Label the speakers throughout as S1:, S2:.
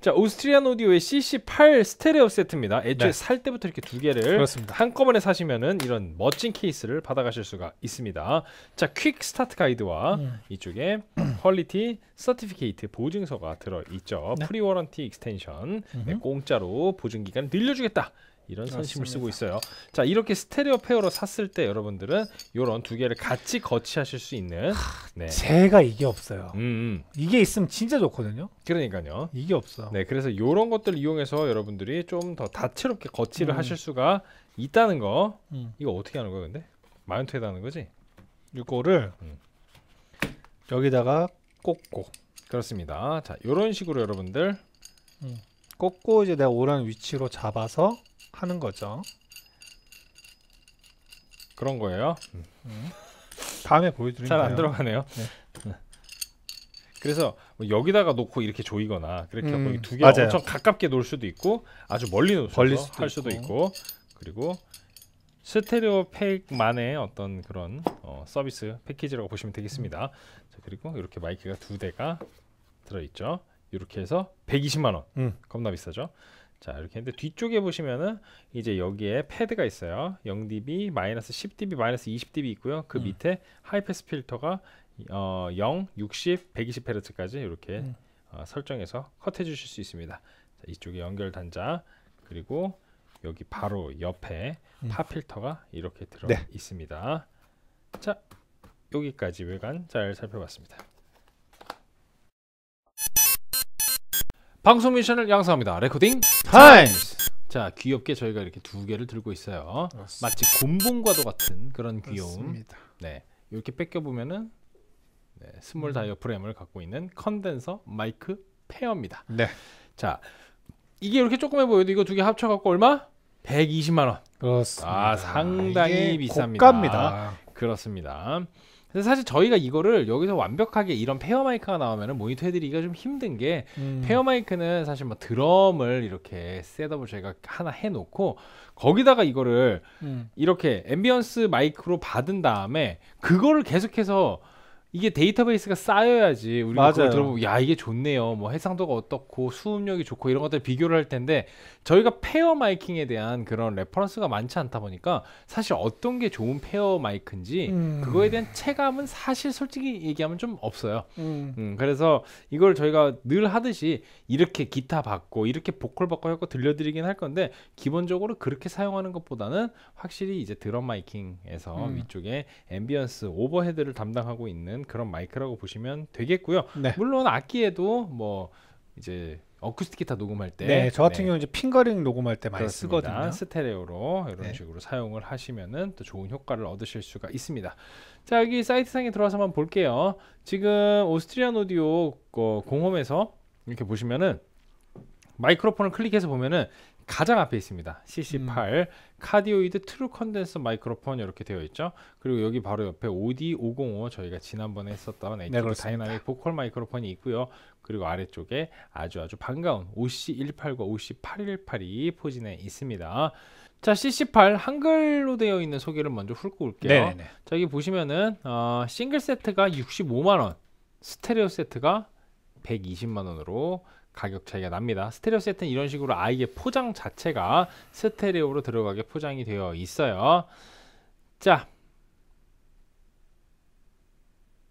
S1: 자 오스트리안 오디오의 CC8 스테레오 세트입니다. 애초에 네. 살 때부터 이렇게 두 개를 그렇습니다. 한꺼번에 사시면은 이런 멋진 케이스를 받아가실 수가 있습니다. 자퀵 스타트 가이드와 음. 이쪽에 퀄리티 서티피케이트 보증서가 들어 있죠. 네. 프리 워런티 익스텐션 네, 공짜로 보증 기간 늘려주겠다. 이런 선심을 쓰고 있어요. 자 이렇게 스테레오 페어로 샀을 때 여러분들은 이런 두 개를 같이 거치하실 수 있는 네. 제가
S2: 이게 없어요. 음, 음. 이게 있으면 진짜 좋거든요.
S1: 그러니까요. 이게 없어. 네, 그래서 이런 것들 이용해서 여러분들이 좀 더 다채롭게 거치를 음. 하실 수가 있다는 거. 음. 이거 어떻게 하는 거야 근데? 마운트에다 하는 거지? 이거를 음. 여기다가 꽂고.
S2: 그렇습니다. 자, 이런 식으로 여러분들 음. 꽂고 이제 내가 오라는 위치로 잡아서 하는 거죠. 그런 거예요. 음. 음. 다음에 보여드리면 잘안 들어가네요. 네.
S1: 그래서 뭐 여기다가 놓고 이렇게 조이거나 그렇게 음, 두개 엄청 가깝게 놓을 수도 있고 아주 멀리 놓을 수도, 수도 있고. 그리고 스테레오 팩만의 어떤 그런 어, 서비스 패키지라고 보시면 되겠습니다. 자, 그리고 이렇게 마이크가 두 대가 들어있죠. 이렇게 해서 120만 원 음. 겁나 비싸죠. 자 이렇게 했는데 뒤쪽에 보시면은 이제 여기에 패드가 있어요 0dB 마이너스 10dB 마이너스 20dB 있고요 그 음. 밑에 하이패스 필터가 어, 0, 60, 120Hz까지 이렇게 음. 어, 설정해서 컷해 주실 수 있습니다 자, 이쪽에 연결 단자 그리고 여기 바로 옆에 음. 파 필터가 이렇게 들어 네. 있습니다 자 여기까지 외관 잘 살펴봤습니다 방송 미션을 양성합니다. 레코딩 타임스. 자, 귀엽게 저희가 이렇게 두 개를 들고 있어요. 맞습니다. 마치 곰봉과도 같은 그런 귀여움. 네, 이렇게 뺏겨 보면은 네, 스몰 음. 다이어프램을 갖고 있는 컨덴서 마이크 페어입니다. 네. 자, 이게 이렇게 조금해 보여도 이거 두 개 합쳐 갖고 얼마? 120만 원. 그렇습니다. 아, 상당히 비쌉니다. 고가입니다. 그렇습니다. 근데 사실 저희가 이거를 여기서 완벽하게 이런 페어 마이크가 나오면 모니터 해드리기가 좀 힘든 게 음. 페어 마이크는 사실 뭐 드럼을 이렇게 셋업을 저희가 하나 해놓고 거기다가 이거를 음. 이렇게 앰비언스 마이크로 받은 다음에 그거를 계속해서 이게 데이터베이스가 쌓여야지 우리가 맞아요. 그걸 들어보고 야 이게 좋네요 뭐 해상도가 어떻고 수음력이 좋고 이런 것들 비교를 할 텐데 저희가 페어 마이킹에 대한 그런 레퍼런스가 많지 않다 보니까 사실 어떤 게 좋은 페어 마이크인지 음. 그거에 대한 체감은 사실 솔직히 얘기하면 좀 없어요 음. 음. 그래서 이걸 저희가 늘 하듯이 이렇게 기타 받고 이렇게 보컬 받고 하고 들려드리긴 할 건데 기본적으로 그렇게 사용하는 것보다는 확실히 이제 드럼 마이킹에서 음. 위쪽에 앰비언스 오버헤드를 담당하고 있는 있는 그런 마이크라고 보시면 되겠고요. 네. 물론 악기에도 뭐 이제 어쿠스틱 기타 녹음할 때, 네, 저 같은 네.
S2: 경우 이제 핑거링 녹음할 때 많이 그렇습니다. 쓰거든요.
S1: 스테레오로 이런 네. 식으로 사용을 하시면은 또 좋은 효과를 얻으실 수가 있습니다. 자, 여기 사이트상에 들어와서 한번 볼게요. 지금 오스트리안 오디오 공홈에서 이렇게 보시면은 마이크로폰을 클릭해서 보면은 가장 앞에 있습니다. CC8 음. 카디오이드 트루 컨덴서 마이크로폰 이렇게 되어 있죠. 그리고 여기 바로 옆에 OD505 저희가 지난번에 했었던 에이티 네, 다이나믹 보컬 마이크로폰이 있고요. 그리고 아래쪽에 아주 아주 반가운 OC18과 o c 8 1 8이포진해 있습니다. 자 CC8 한글로 되어 있는 소개를 먼저 훑고 올게요. 네네자 네. 여기 보시면은 어, 싱글 세트가 65만 원, 스테레오 세트가 120만 원으로 가격 차이가 납니다. 스테레오 세트는 이런 식으로 아예 포장 자체가 스테레오로 들어가게 포장이 되어 있어요. 자,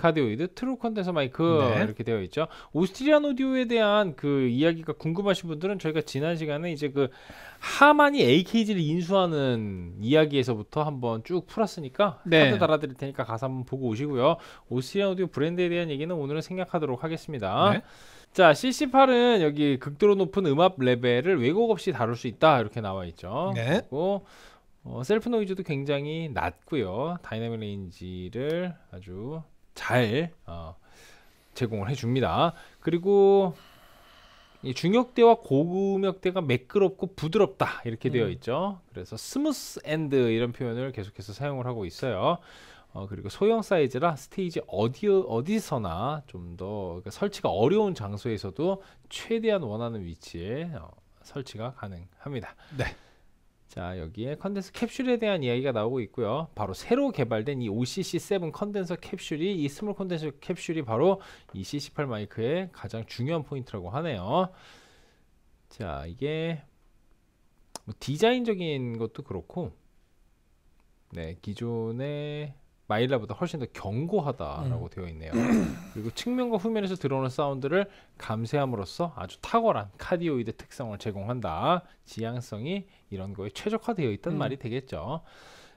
S1: 카디오이드 트루컨덴서 마이크 네. 이렇게 되어 있죠. 오스트리안 오디오에 대한 그 이야기가 궁금하신 분들은 저희가 지난 시간에 이제 그 하만이 AKG를 인수하는 이야기에서부터 한번 쭉 풀었으니까 네. 카드 달아드릴 테니까 가서 한번 보고 오시고요. 오스트리안 오디오 브랜드에 대한 얘기는 오늘은 생략하도록 하겠습니다. 네. 자, CC8은 여기 극도로 높은 음압 레벨을 왜곡 없이 다룰 수 있다 이렇게 나와 있죠. 네. 그리고 어, 셀프 노이즈도 굉장히 낮고요. 다이내믹 레인지를 아주 잘 어, 제공을 해줍니다. 그리고 이 중역대와 고급역대가 매끄럽고 부드럽다 이렇게 음. 되어 있죠. 그래서 스무스 앤드 이런 표현을 계속해서 사용을 하고 있어요. 어, 그리고 소형 사이즈라 스테이지 어디 어디서나 좀더 그러니까 설치가 어려운 장소에서도 최대한 원하는 위치에 어, 설치가 가능합니다. 네. 자 여기에 컨덴서 캡슐에 대한 이야기가 나오고 있고요 바로 새로 개발된 이 OCC7 컨덴서 캡슐이 이 스몰 컨덴서 캡슐이 바로 이 C18 마이크의 가장 중요한 포인트라고 하네요 자 이게 뭐 디자인적인 것도 그렇고 네 기존의 마일라보다 훨씬 더 견고하다라고 음. 되어 있네요. 그리고 측면과 후면에서 들어오는 사운드를 감쇄함으로써 아주 탁월한 카디오이드 특성을 제공한다. 지향성이 이런 거에 최적화되어 있단 음. 말이 되겠죠.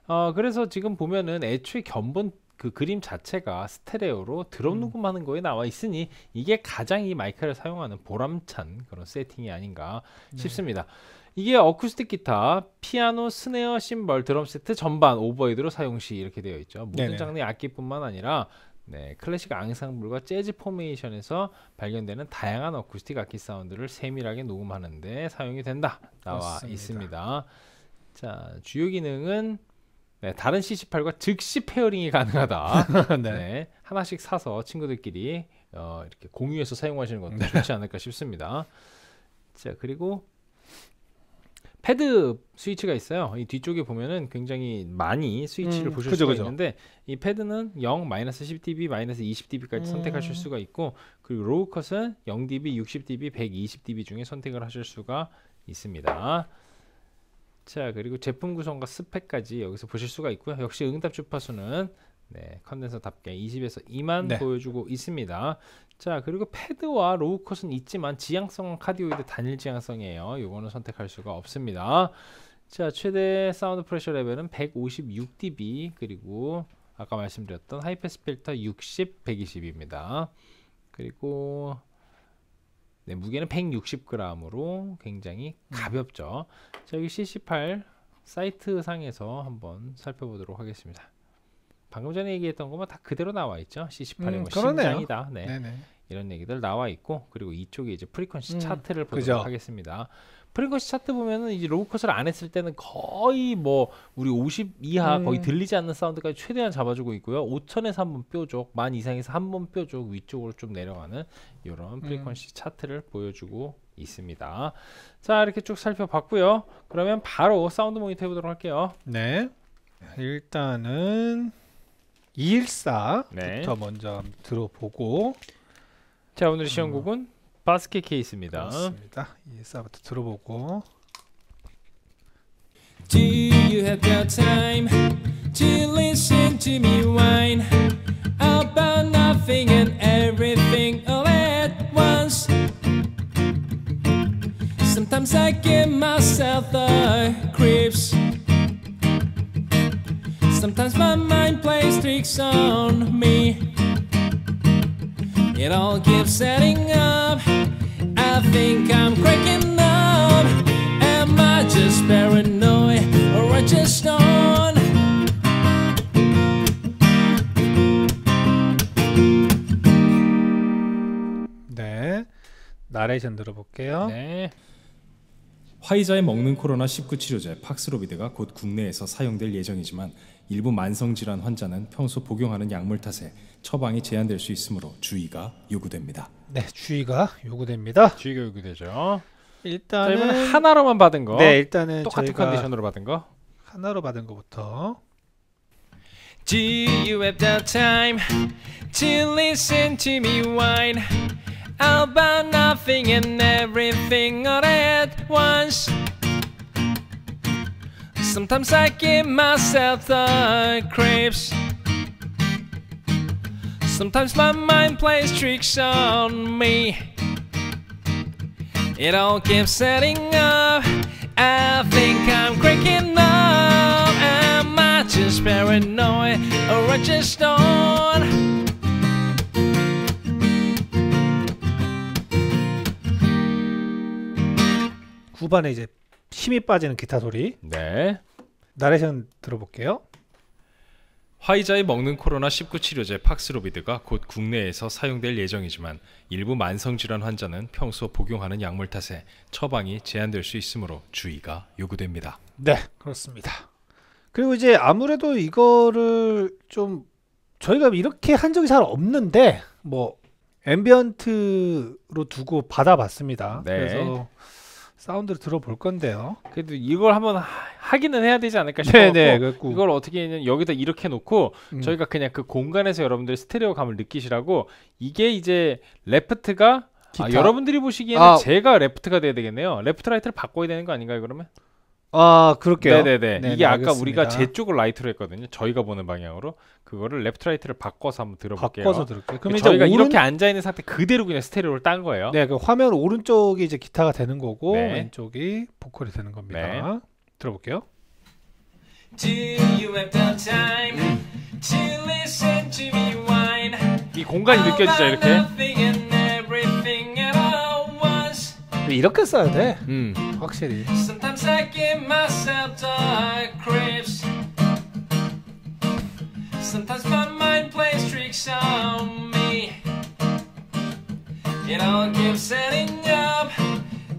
S1: 어, 그래서 지금 보면은 애초에 견본 그 그림 자체가 스테레오로 드럼 음. 녹음하는 거에 나와 있으니 이게 가장 이 마이크를 사용하는 보람찬 그런 세팅이 아닌가 네. 싶습니다. 이게 어쿠스틱 기타, 피아노, 스네어, 심벌, 드럼 세트 전반 오버헤드로 사용 시 이렇게 되어 있죠. 모든 네네. 장르의 악기뿐만 아니라 네, 클래식 앙상블과 재즈 포메이션에서 발견되는 다양한 어쿠스틱 악기 사운드를 세밀하게 녹음하는데 사용이 된다 나와 그습니다 있습니다. 자, 주요 기능은 네, 다른 C18과 즉시 페어링이 가능하다. 네. 네. 하나씩 사서 친구들끼리 어, 이렇게 공유해서 사용하시는 것도 네. 좋지 않을까 싶습니다. 자, 그리고 패드 스위치가 있어요. 이 뒤쪽에 보면은 굉장히 많이 스위치를 음, 보실 그죠, 수가 그죠. 있는데 이 패드는 0, 마이너스 10dB, 마이너스 20dB까지 음. 선택하실 수가 있고 그리고 로우 컷은 0dB, 60dB, 120dB 중에 선택을 하실 수가 있습니다. 자 그리고 제품 구성과 스펙까지 여기서 보실 수가 있고요. 역시 응답 주파수는 네, 컨덴서답게 20에서 2만 네. 보여주고 있습니다. 자, 그리고 패드와 로우컷은 있지만 지향성은 카디오이드 단일 지향성이에요. 요거는 선택할 수가 없습니다. 자, 최대 사운드 프레셔 레벨은 156dB 그리고 아까 말씀드렸던 하이패스 필터 60, 120입니다. 그리고 네, 무게는 160g으로 굉장히 음. 가볍죠. 자, 여기 CC8 사이트 상에서 한번 살펴보도록 하겠습니다. 방금 전에 얘기했던 것만 다 그대로 나와 있죠. C18의 음, 뭐 심장이다. 네. 네네. 이런 얘기들 나와 있고 그리고 이쪽에 이제 프리퀀시 음, 차트를 보도록 그죠. 하겠습니다. 프리퀀시 차트 보면은 이제 로우 컷을 안 했을 때는 거의 뭐 우리 50 이하 음. 거의 들리지 않는 사운드까지 최대한 잡아주고 있고요. 5천에서 한 번 뾰족, 만 이상에서 한 번 뾰족 위쪽으로 좀 내려가는 이런 음. 프리퀀시 음. 차트를 보여주고 있습니다. 자 이렇게 쭉 살펴봤고요. 그러면
S2: 바로 사운드 모니터 해보도록 할게요. 네. 일단은 214부터 네. 먼저 들어보고 자 오늘 시험곡은
S1: 음, 바스켓 케이스입니다. 맞습니다. 214부터 들어보고
S3: Do you have the time to listen to me setting up. I think I'm cracking up. Am I just paranoid or I just on? 네,
S1: 나레이션 들어볼게요. 네. 화이자의 먹는 코로나 19 치료제 팍스로비드가 곧 국내에서 사용될 예정이지만 일부 만성 질환 환자는 평소 복용하는 약물 탓에 처방이 제한될 수 있으므로 주의가 요구됩니다. 네, 주의가 요구됩니다. 주의가 요구되죠.
S2: 일단은 자, 하나로만 받은 거. 네, 일단은
S1: 똑같은 컨디션으로 받은 거.
S3: 하나로 받은 거부터. Do you have the time to listen to me whine about nothing and everything all at once? Sometimes I give myself the creeps. Sometimes my mind plays tricks on me. It all keeps setting up. I think I'm cracking up. Am I just paranoid or I just on?
S2: 후반에 이제 힘이 빠지는 기타 소리. 네. 나레이션 들어볼게요.
S1: 화이자의 먹는 코로나19 치료제 팍스로비드가 곧 국내에서 사용될 예정이지만 일부 만성질환 환자는 평소 복용하는 약물 탓에 처방이 제한될 수 있으므로 주의가 요구됩니다.
S2: 네, 그렇습니다. 그리고 이제 아무래도 이거를 좀 저희가 이렇게 한 적이 잘 없는데 뭐 앰비언트로 두고 받아봤습니다. 네. 그래서 사운드를 들어볼 건데요. 그래도 이걸
S1: 한번 하, 기는 해야 되지 않을까 싶어서 네, 네, 그 이걸 어떻게는 했 여기다 이렇게 놓고 음. 저희가 그냥 그 공간에서 여러분들 스테레오 감을 느끼시라고 이게 이제 레프트가 아, 여러분들이 보시기에는 아. 제가 레프트가 돼야 되겠네요. 레프트 라이트를 바꿔야 되는 거 아닌가요, 그러면?
S2: 아 그럴게요. 네네네. 네네, 이게 알겠습니다. 아까 우리가
S1: 제 쪽을 라이트로 했거든요. 저희가 보는 방향으로 그거를 레프트 라이트를 바꿔서 한번 들어볼게요. 바꿔서 들을게요. 그럼 이제 저희가 오른... 이렇게 앉아 있는 상태 그대로 그냥 스테레오를 딴
S2: 거예요. 네, 그 화면 오른쪽이 이제 기타가 되는 거고 네. 왼쪽이 보컬이 되는 겁니다. 네.
S3: 들어볼게요. 음. 이 공간이 느껴지죠 이렇게.
S2: 이렇게 써야 돼. 음. 확실히.
S3: Sometimes I give myself dark creeps. Sometimes my mind plays tricks on me. It all keeps setting up.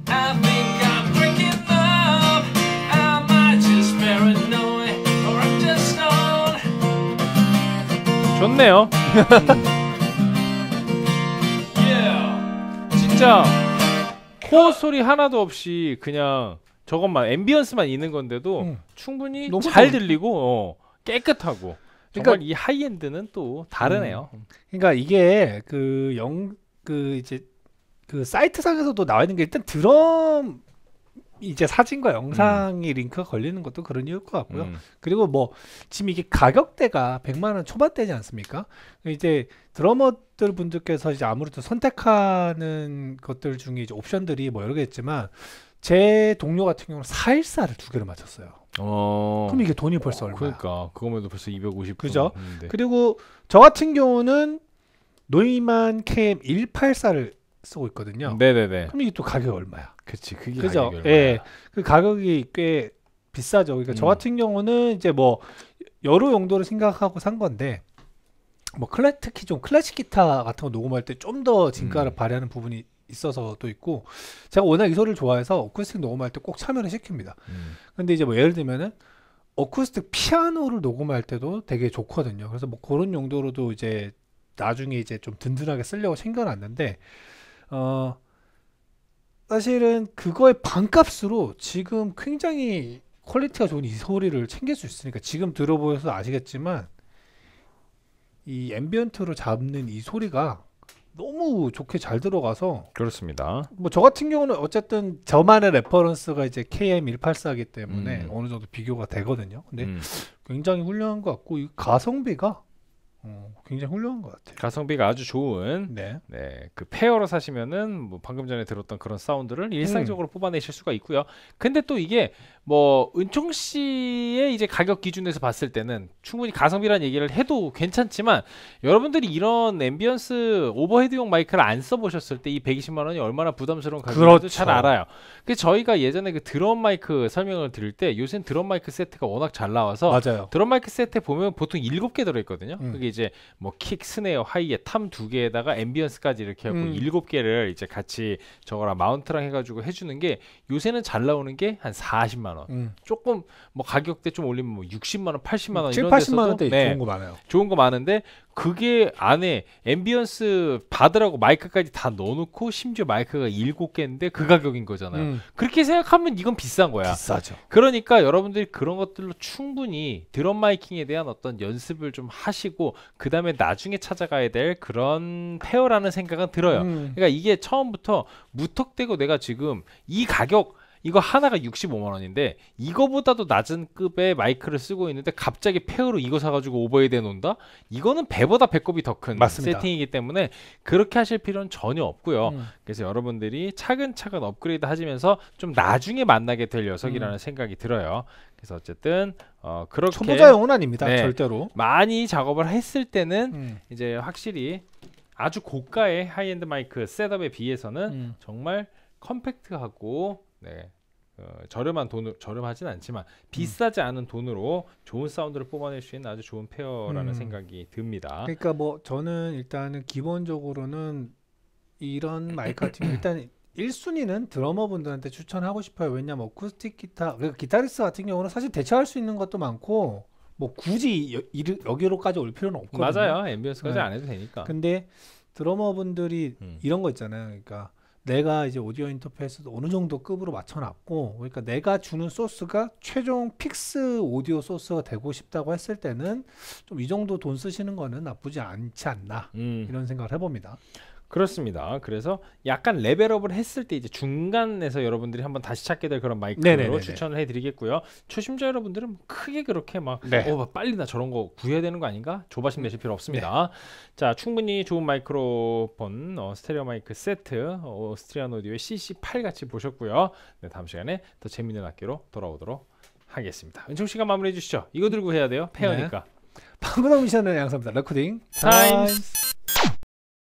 S3: I think I'm breaking up. Am I just paranoid or I'm just on?
S1: 좋네요. 진짜. 코어 뭐 소리 하나도 없이 그냥 저것만 앰비언스만 있는 건데도 음. 충분히 잘 좋은... 들리고 어, 깨끗하고 그러니까, 정말 이 하이엔드는 또 다르네요. 음. 음.
S2: 그러니까 이게 그 영그 그 이제 그 사이트상에서도 나와 있는 게 일단 드럼 이제 사진과 음. 영상이 음. 링크가 걸리는 것도 그런 이유일 것 같고요. 음. 그리고 뭐 지금 이게 가격대가 100만 원 초반대지 않습니까? 이제 드러머들 분들께서 이제 아무래도 선택하는 것들 중에 이제 옵션들이 뭐 여러 개 있지만 제 동료 같은 경우는 414를 두 개를 맞췄어요. 어... 그럼 이게 돈이 벌써 어, 얼마야? 그러니까 그거만도 벌써 250. 그죠? 음, 네. 그리고 저 같은 경우는 노이만 캠 184를 쓰고 있거든요. 네네네. 그럼 이게 또 가격이 얼마야? 그치 렇 그게 그죠. 예. 그 가격이 꽤 비싸죠. 그러니까 음. 저 같은 경우는 이제 뭐 여러 용도를 생각하고 산 건데 뭐 클래 특히 좀 클래식 기타 같은 거 녹음할 때 좀 더 진가를 음. 발휘하는 부분이 있어서도 있고 제가 워낙 이 소리를 좋아해서 어쿠스틱 녹음할 때 꼭 참여를 시킵니다. 음. 근데 이제 뭐 예를 들면은 어쿠스틱 피아노를 녹음할 때도 되게 좋거든요. 그래서 뭐 그런 용도로도 이제 나중에 이제 좀 든든하게 쓰려고 챙겨놨는데 어 사실은 그거의 반값으로 지금 굉장히 퀄리티가 좋은 이 소리를 챙길 수 있으니까 지금 들어보셔서 아시겠지만 이 앰비언트로 잡는 이 소리가 너무 좋게 잘 들어가서 그렇습니다. 뭐 저 같은 경우는 어쨌든 저만의 레퍼런스가 이제 KM184이기 때문에 음. 어느 정도 비교가 되거든요. 근데 음. 굉장히 훌륭한 것 같고 이 가성비가 어, 굉장히 훌륭한 것
S1: 같아요. 가성비가 아주 좋은 네. 네. 그 페어로 사시면은 뭐 방금 전에 들었던 그런 사운드를 일상적으로 음. 뽑아내실 수가 있고요. 근데 또 이게 뭐 은총 씨의 이제 가격 기준에서 봤을 때는 충분히 가성비라는 얘기를 해도 괜찮지만 여러분들이 이런 앰비언스 오버헤드용 마이크를 안 써보셨을 때 이 120만 원이 얼마나 부담스러운 가격인지 그렇죠. 잘 알아요. 그 저희가 예전에 그 드럼 마이크 설명을 드릴 때 요새는 드럼 마이크 세트가 워낙 잘 나와서 맞아요. 드럼 마이크 세트 보면 보통 7개 들어있거든요. 음. 그게 이제 뭐 킥, 스네어, 하이에 탐 두 개에다가 앰비언스까지 이렇게 하고 음. 7개를 이제 같이 저거랑 마운트랑 해가지고 해주는 게 요새는 잘 나오는 게 한 40만 원. 50만 원. 음. 조금 뭐 가격대 좀 올리면 뭐 60만 원, 80만 원 7, 음, 이런 80만 원대 네, 좋은 거 많아요. 좋은 거 많은데 그게 안에 앰비언스 받으라고 마이크까지 다 넣어놓고 심지어 마이크가 7개인데 그 가격인 거잖아요. 음. 그렇게 생각하면 이건 비싼 거야. 비싸죠. 그러니까 여러분들이 그런 것들로 충분히 드럼 마이킹에 대한 어떤 연습을 좀 하시고 그 다음에 나중에 찾아가야 될 그런 페어라는 생각은 들어요. 음. 그러니까 이게 처음부터 무턱대고 내가 지금 이 가격 이거 하나가 65만 원인데 이거보다도 낮은 급의 마이크를 쓰고 있는데 갑자기 폐으로 이거 사가지고 오버헤드 해놓는다? 이거는 배보다 배꼽이 더 큰 세팅이기 때문에 그렇게 하실 필요는 전혀 없고요. 음. 그래서 여러분들이 차근차근 업그레이드 하시면서 좀 나중에 만나게 될 녀석이라는 음. 생각이 들어요. 그래서 어쨌든 어 그렇게 초보자용은 아닙니다. 네, 절대로 많이 작업을 했을 때는 음. 이제 확실히 아주 고가의 하이엔드 마이크 셋업에 비해서는 음. 정말 컴팩트하고 네. 어, 저렴한 돈으로 저렴하진 않지만 비싸지 음. 않은 돈으로 좋은 사운드를 뽑아낼 수 있는 아주 좋은 페어라는 음. 생각이
S2: 듭니다. 그러니까 뭐 저는 일단은 기본적으로는 이런 마이크 같은 일단 1순위는 드러머분들한테 추천하고 싶어요. 왜냐면 어쿠스틱 기타 그러니까 기타리스트 같은 경우는 사실 대체할 수 있는 것도 많고 뭐 굳이 여, 이르, 여기로까지 올 필요는 없거든요. 맞아요. 앰비언스까지 네. 안 해도 되니까. 근데 드러머분들이 음. 이런 거 있잖아요. 그러니까 내가 이제 오디오 인터페이스도 어느 정도 급으로 맞춰놨고 그러니까 내가 주는 소스가 최종 픽스 오디오 소스가 되고 싶다고 했을 때는 좀 이 정도 돈 쓰시는 거는 나쁘지 않지 않나 음. 이런 생각을 해봅니다. 그렇습니다. 그래서 약간
S1: 레벨업을 했을 때 이제 중간에서 여러분들이 한번 다시 찾게 될 그런 마이크로 네네네네. 추천을 해드리겠고요. 초심자 여러분들은 크게 그렇게 막 네. 어, 빨리 나 저런 거 구해야 되는 거 아닌가? 조바심 내실 필요 없습니다. 네. 자, 충분히 좋은 마이크로폰 어, 스테레오 마이크 세트 어, 오스트리안 오디오의 CC8 같이 보셨고요. 네, 다음 시간에 더 재밌는 악기로 돌아오도록 하겠습니다. 은총 시간 마무리해 주시죠. 이거 들고 해야 돼요. 네. 페어니까. 네.
S2: 방구동 미션의 양상입니다. 레코딩 타임